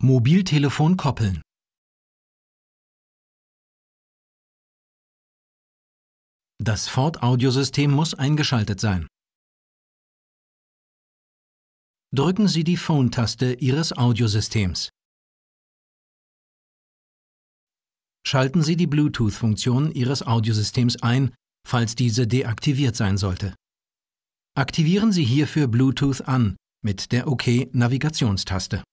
Mobiltelefon koppeln. Das Ford-Audiosystem muss eingeschaltet sein. Drücken Sie die Phone-Taste Ihres Audiosystems. Schalten Sie die Bluetooth-Funktion Ihres Audiosystems ein, falls diese deaktiviert sein sollte. Aktivieren Sie hierfür Bluetooth an mit der OK-Navigationstaste. OK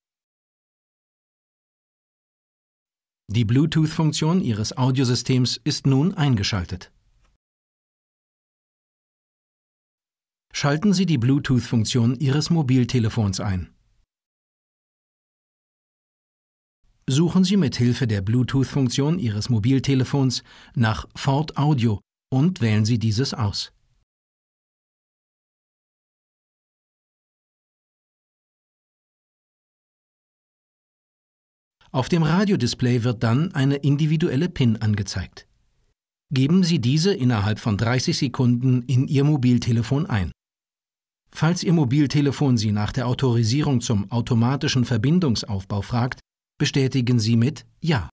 Die Bluetooth-Funktion Ihres Audiosystems ist nun eingeschaltet. Schalten Sie die Bluetooth-Funktion Ihres Mobiltelefons ein. Suchen Sie mit Hilfe der Bluetooth-Funktion Ihres Mobiltelefons nach Ford Audio und wählen Sie dieses aus. Auf dem Radiodisplay wird dann eine individuelle PIN angezeigt. Geben Sie diese innerhalb von 30 Sekunden in Ihr Mobiltelefon ein. Falls Ihr Mobiltelefon Sie nach der Autorisierung zum automatischen Verbindungsaufbau fragt, bestätigen Sie mit Ja.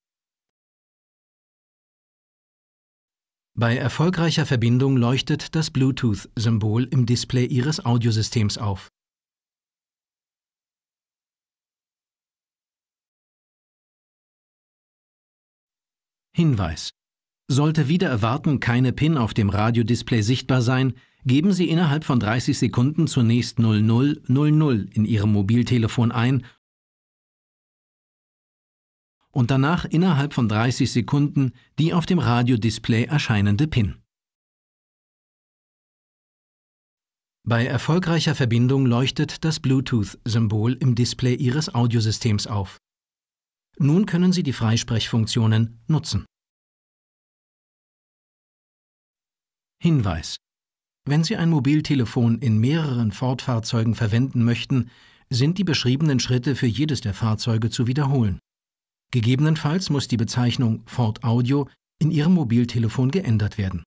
Bei erfolgreicher Verbindung leuchtet das Bluetooth-Symbol im Display Ihres Audiosystems auf. Hinweis. Sollte wieder erwarten keine PIN auf dem Radiodisplay sichtbar sein, geben Sie innerhalb von 30 Sekunden zunächst 0000 in Ihrem Mobiltelefon ein und danach innerhalb von 30 Sekunden die auf dem Radiodisplay erscheinende PIN. Bei erfolgreicher Verbindung leuchtet das Bluetooth-Symbol im Display Ihres Audiosystems auf. Nun können Sie die Freisprechfunktionen nutzen. Hinweis. Wenn Sie ein Mobiltelefon in mehreren Ford-Fahrzeugen verwenden möchten, sind die beschriebenen Schritte für jedes der Fahrzeuge zu wiederholen. Gegebenenfalls muss die Bezeichnung Ford Audio in Ihrem Mobiltelefon geändert werden.